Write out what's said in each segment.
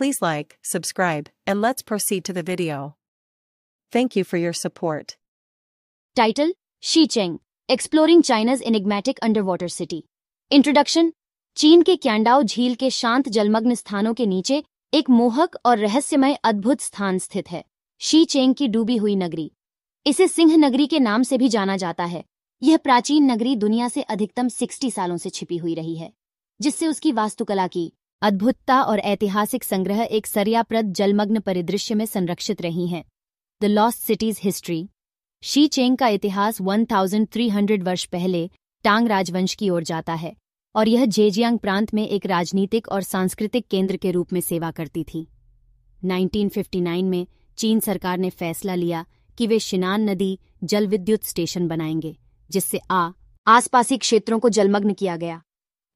Please like, subscribe, and let's proceed to the video. Thank you for your support. Title Xi Cheng, Exploring China's Enigmatic Underwater City. Introduction चीन के क्यांडाओ झील के शांत जलमग्न स्थानों के नीचे एक मोहक और रहस्यमय अद्भुत स्थान स्थित है शी चेंग की डूबी हुई नगरी इसे सिंह नगरी के नाम से भी जाना जाता है यह प्राचीन नगरी दुनिया से अधिकतम 60 सालों से छिपी हुई रही है जिससे उसकी वास्तुकला की अद्भुतता और ऐतिहासिक संग्रह एक सरियाप्रद जलमग्न परिदृश्य में संरक्षित रही हैं the lost cities history Shi Cheng का इतिहास 1300 वर्ष पहले टांग राजवंश की ओर जाता है और यह जेजियांग प्रांत में एक राजनीतिक और सांस्कृतिक केंद्र के रूप में सेवा करती थी 1959 में चीन सरकार ने फैसला लिया कि वे शिनान नदी जल विद्युत स्टेशन बनाएंगे जिससे आ आसपासी क्षेत्रों को जलमग्न किया गया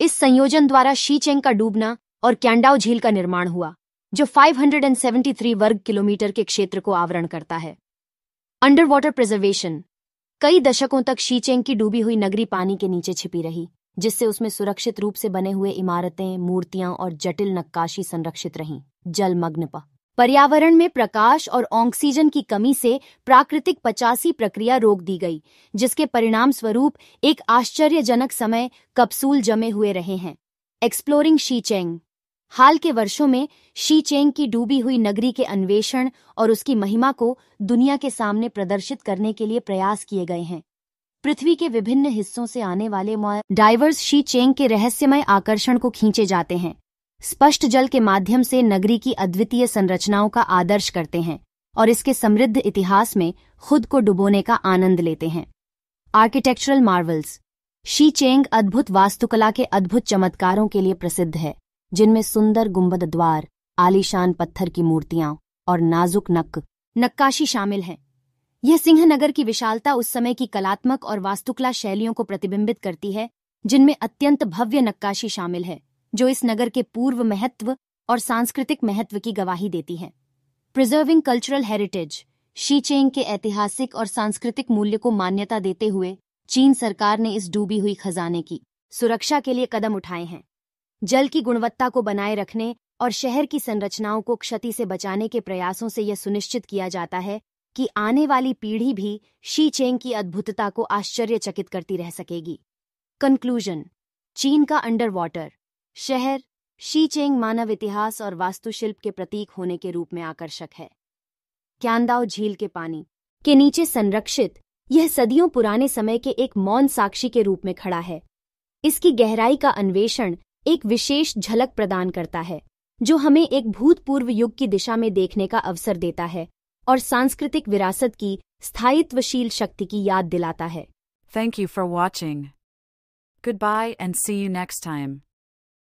इस संयोजन द्वारा शीचेंग का डूबना और कैंडाव झील का निर्माण हुआ जो 573 वर्ग किलोमीटर के क्षेत्र को आवरण करता है अंडर वाटर प्रिजर्वेशन कई दशकों तक शीचेंग की डूबी हुई नगरी पानी के नीचे छिपी रही जिससे उसमें सुरक्षित रूप से बने हुए इमारतें मूर्तियां और जटिल नक्काशी संरक्षित रहीं जलमग्न पर्यावरण में प्रकाश और ऑक्सीजन की कमी से प्राकृतिक पचासी प्रक्रिया रोक दी गई जिसके परिणाम स्वरूप एक आश्चर्यजनक समय कप्सूल जमे हुए रहे हैं एक्सप्लोरिंग शीचेंग हाल के वर्षों में शी चेंग की डूबी हुई नगरी के अन्वेषण और उसकी महिमा को दुनिया के सामने प्रदर्शित करने के लिए प्रयास किए गए हैं पृथ्वी के विभिन्न हिस्सों से आने वाले डाइवर्स शी चेंग के रहस्यमय आकर्षण को खींचे जाते हैं स्पष्ट जल के माध्यम से नगरी की अद्वितीय संरचनाओं का आदर्श करते हैं और इसके समृद्ध इतिहास में खुद को डुबोने का आनंद लेते हैं आर्किटेक्चरल मार्वल्स शी चेंग अद्भुत वास्तुकला के अद्भुत चमत्कारों के लिए प्रसिद्ध है जिनमें सुंदर गुंबद द्वार आलीशान पत्थर की मूर्तियां और नाजुक नक नक्काशी शामिल है यह सिंहनगर की विशालता उस समय की कलात्मक और वास्तुकला शैलियों को प्रतिबिंबित करती है जिनमें अत्यंत भव्य नक्काशी शामिल है जो इस नगर के पूर्व महत्व और सांस्कृतिक महत्व की गवाही देती है प्रिजर्विंग कल्चरल हेरिटेज शीचेंग के ऐतिहासिक और सांस्कृतिक मूल्य को मान्यता देते हुए चीन सरकार ने इस डूबी हुई खजाने की सुरक्षा के लिए कदम उठाए हैं जल की गुणवत्ता को बनाए रखने और शहर की संरचनाओं को क्षति से बचाने के प्रयासों से यह सुनिश्चित किया जाता है कि आने वाली पीढ़ी भी शी चेंग की अद्भुतता को आश्चर्यचकित करती रह सकेगी कंक्लूजन चीन का अंडर वाटर शहर शी चेंग मानव इतिहास और वास्तुशिल्प के प्रतीक होने के रूप में आकर्षक है क्यांदाओ झील के पानी के नीचे संरक्षित यह सदियों पुराने समय के एक मौन साक्षी के रूप में खड़ा है इसकी गहराई का अन्वेषण एक विशेष झलक प्रदान करता है जो हमें एक भूतपूर्व युग की दिशा में देखने का अवसर देता है और सांस्कृतिक विरासत की स्थायित्वशील शक्ति की याद दिलाता है thank you for watching goodbye and see you next time